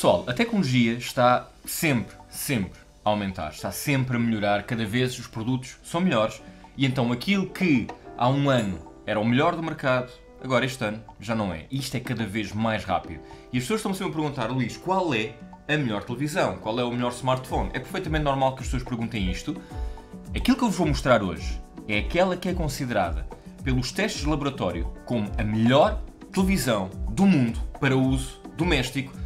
Pessoal, a tecnologia está sempre, sempre a aumentar, está sempre a melhorar, cada vez os produtos são melhores e então aquilo que há um ano era o melhor do mercado, agora este ano já não é. Isto é cada vez mais rápido. E as pessoas estão sempre a perguntar, Luís, qual é a melhor televisão? Qual é o melhor smartphone? É perfeitamente normal que as pessoas perguntem isto. Aquilo que eu vos vou mostrar hoje é aquela que é considerada pelos testes de laboratório como a melhor televisão do mundo para uso doméstico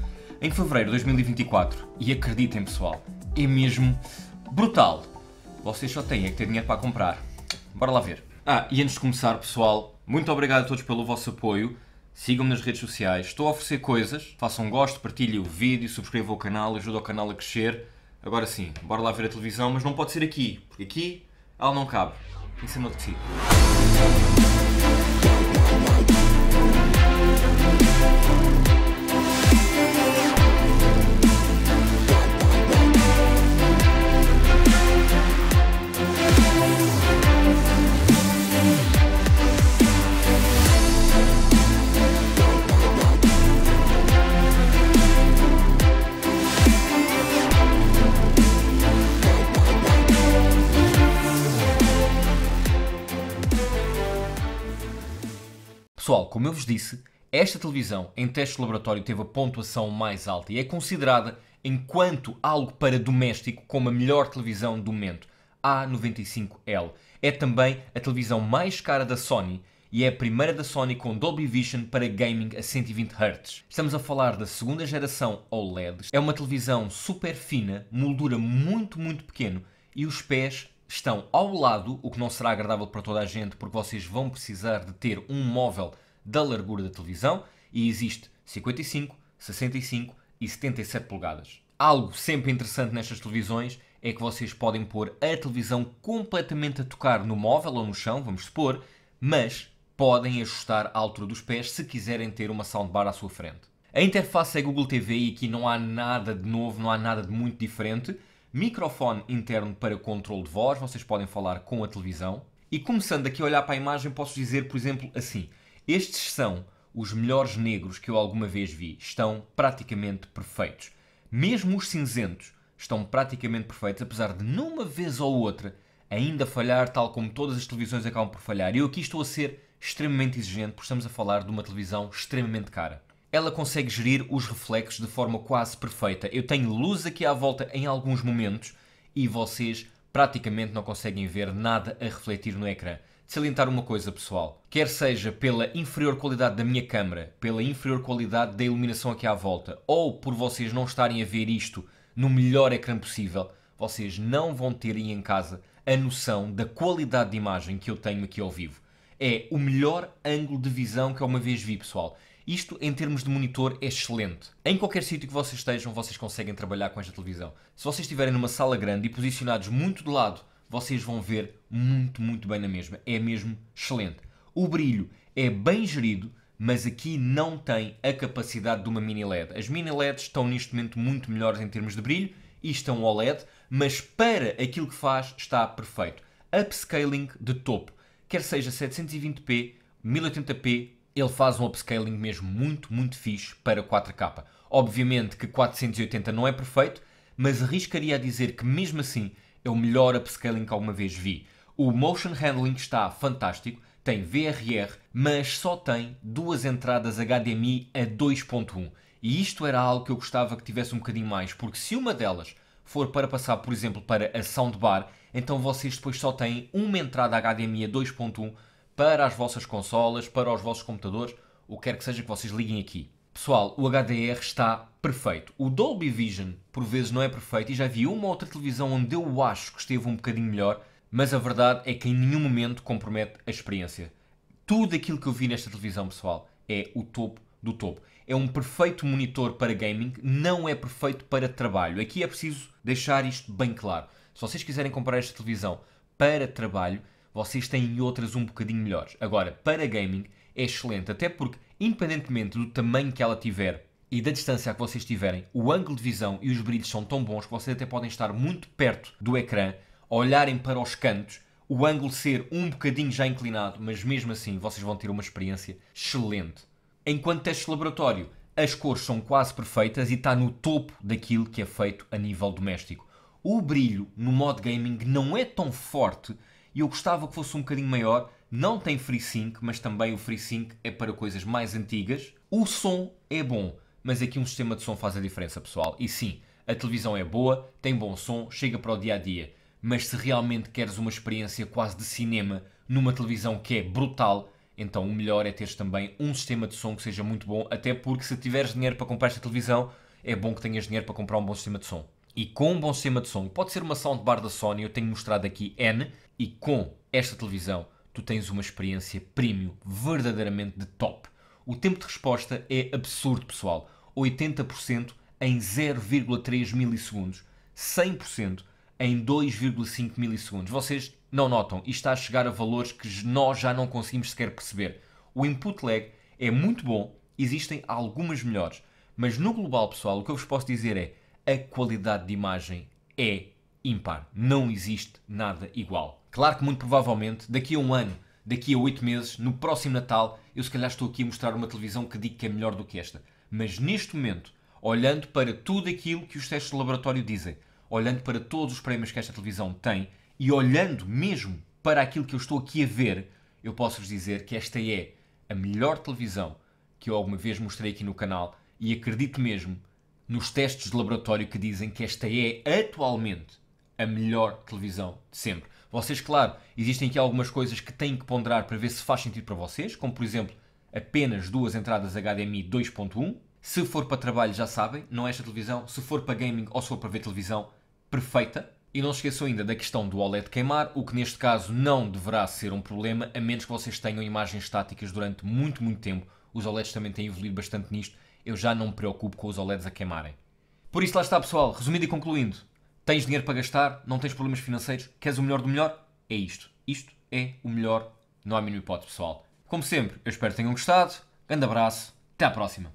em fevereiro de 2024. E acreditem, pessoal, é mesmo brutal. Vocês só têm é que ter dinheiro para comprar. Bora lá ver. Ah, e antes de começar, pessoal, muito obrigado a todos pelo vosso apoio. Sigam-me nas redes sociais, estou a oferecer coisas. Façam um gosto, partilhem o vídeo, subscrevam o canal, ajudam o canal a crescer. Agora sim, bora lá ver a televisão, mas não pode ser aqui, porque aqui ela não cabe. Isso é ser noutro sítio. Pessoal, como eu vos disse, esta televisão em teste de laboratório teve a pontuação mais alta e é considerada, enquanto algo para doméstico, como a melhor televisão do momento, a 95L. É também a televisão mais cara da Sony e é a primeira da Sony com Dolby Vision para gaming a 120 Hz. Estamos a falar da segunda geração OLED. É uma televisão super fina, moldura muito, muito pequeno e os pés estão ao lado, o que não será agradável para toda a gente, porque vocês vão precisar de ter um móvel da largura da televisão e existe 55, 65 e 77 polegadas. Algo sempre interessante nestas televisões é que vocês podem pôr a televisão completamente a tocar no móvel ou no chão, vamos supor, mas podem ajustar a altura dos pés se quiserem ter uma soundbar à sua frente. A interface é Google TV e aqui não há nada de novo, não há nada de muito diferente microfone interno para controle de voz, vocês podem falar com a televisão. E começando aqui a olhar para a imagem, posso dizer, por exemplo, assim: estes são os melhores negros que eu alguma vez vi. Estão praticamente perfeitos. Mesmo os cinzentos estão praticamente perfeitos, apesar de numa vez ou outra ainda falhar, tal como todas as televisões acabam por falhar. Eu aqui estou a ser extremamente exigente, porque estamos a falar de uma televisão extremamente cara ela consegue gerir os reflexos de forma quase perfeita. Eu tenho luz aqui à volta em alguns momentos e vocês praticamente não conseguem ver nada a refletir no ecrã. De salientar uma coisa, pessoal, quer seja pela inferior qualidade da minha câmera, pela inferior qualidade da iluminação aqui à volta, ou por vocês não estarem a ver isto no melhor ecrã possível, vocês não vão terem em casa a noção da qualidade de imagem que eu tenho aqui ao vivo. É o melhor ângulo de visão que eu uma vez vi, pessoal. Isto, em termos de monitor, é excelente. Em qualquer sítio que vocês estejam, vocês conseguem trabalhar com esta televisão. Se vocês estiverem numa sala grande e posicionados muito de lado, vocês vão ver muito, muito bem na mesma. É mesmo excelente. O brilho é bem gerido, mas aqui não tem a capacidade de uma mini LED. As mini LEDs estão neste momento muito melhores em termos de brilho, isto é um OLED, mas para aquilo que faz está perfeito. Upscaling de topo, quer seja 720p, 1080p ele faz um upscaling mesmo muito, muito fixe para 4K. Obviamente que 480 não é perfeito, mas arriscaria a dizer que mesmo assim é o melhor upscaling que alguma vez vi. O motion handling está fantástico, tem VRR, mas só tem duas entradas HDMI a 2.1. E isto era algo que eu gostava que tivesse um bocadinho mais, porque se uma delas for para passar, por exemplo, para a soundbar, então vocês depois só têm uma entrada HDMI a 2.1 para as vossas consolas, para os vossos computadores, o que quer que seja que vocês liguem aqui. Pessoal, o HDR está perfeito. O Dolby Vision, por vezes, não é perfeito e já vi uma ou outra televisão onde eu acho que esteve um bocadinho melhor, mas a verdade é que em nenhum momento compromete a experiência. Tudo aquilo que eu vi nesta televisão, pessoal, é o topo do topo. É um perfeito monitor para gaming, não é perfeito para trabalho. Aqui é preciso deixar isto bem claro. Se vocês quiserem comprar esta televisão para trabalho, vocês têm outras um bocadinho melhores. Agora, para gaming é excelente, até porque, independentemente do tamanho que ela tiver e da distância que vocês tiverem, o ângulo de visão e os brilhos são tão bons que vocês até podem estar muito perto do ecrã, olharem para os cantos, o ângulo ser um bocadinho já inclinado, mas mesmo assim vocês vão ter uma experiência excelente. Enquanto teste de laboratório, as cores são quase perfeitas e está no topo daquilo que é feito a nível doméstico. O brilho no modo gaming não é tão forte e eu gostava que fosse um bocadinho maior. Não tem FreeSync, mas também o FreeSync é para coisas mais antigas. O som é bom, mas aqui um sistema de som faz a diferença, pessoal. E sim, a televisão é boa, tem bom som, chega para o dia a dia. Mas se realmente queres uma experiência quase de cinema numa televisão que é brutal, então o melhor é teres também um sistema de som que seja muito bom, até porque se tiveres dinheiro para comprar esta televisão, é bom que tenhas dinheiro para comprar um bom sistema de som. E com um bom sistema de som, pode ser uma soundbar da Sony, eu tenho mostrado aqui N, e com esta televisão, tu tens uma experiência premium verdadeiramente de top. O tempo de resposta é absurdo, pessoal. 80% em 0,3 milissegundos, 100% em 2,5 milissegundos. Vocês não notam, isto está a chegar a valores que nós já não conseguimos sequer perceber. O input lag é muito bom, existem algumas melhores, mas no global, pessoal, o que eu vos posso dizer é a qualidade de imagem é ímpar. Não existe nada igual. Claro que, muito provavelmente, daqui a um ano, daqui a oito meses, no próximo Natal, eu se calhar estou aqui a mostrar uma televisão que digo que é melhor do que esta. Mas neste momento, olhando para tudo aquilo que os testes de laboratório dizem, olhando para todos os prémios que esta televisão tem e olhando mesmo para aquilo que eu estou aqui a ver, eu posso-vos dizer que esta é a melhor televisão que eu alguma vez mostrei aqui no canal e acredito mesmo nos testes de laboratório que dizem que esta é atualmente a melhor televisão de sempre. Vocês, claro, existem aqui algumas coisas que têm que ponderar para ver se faz sentido para vocês, como por exemplo apenas duas entradas HDMI 2.1. Se for para trabalho, já sabem, não é esta televisão. Se for para gaming ou se for para ver televisão, perfeita. E não se esqueçam ainda da questão do OLED queimar, o que neste caso não deverá ser um problema, a menos que vocês tenham imagens estáticas durante muito, muito tempo. Os OLEDs também têm evoluído bastante nisto. Eu já não me preocupo com os OLEDs a queimarem. Por isso, lá está, pessoal. Resumindo e concluindo, Tens dinheiro para gastar, não tens problemas financeiros, queres o melhor do melhor? É isto. Isto é o melhor, não há mínimo hipótese, pessoal. Como sempre, eu espero que tenham gostado. Grande abraço, até à próxima.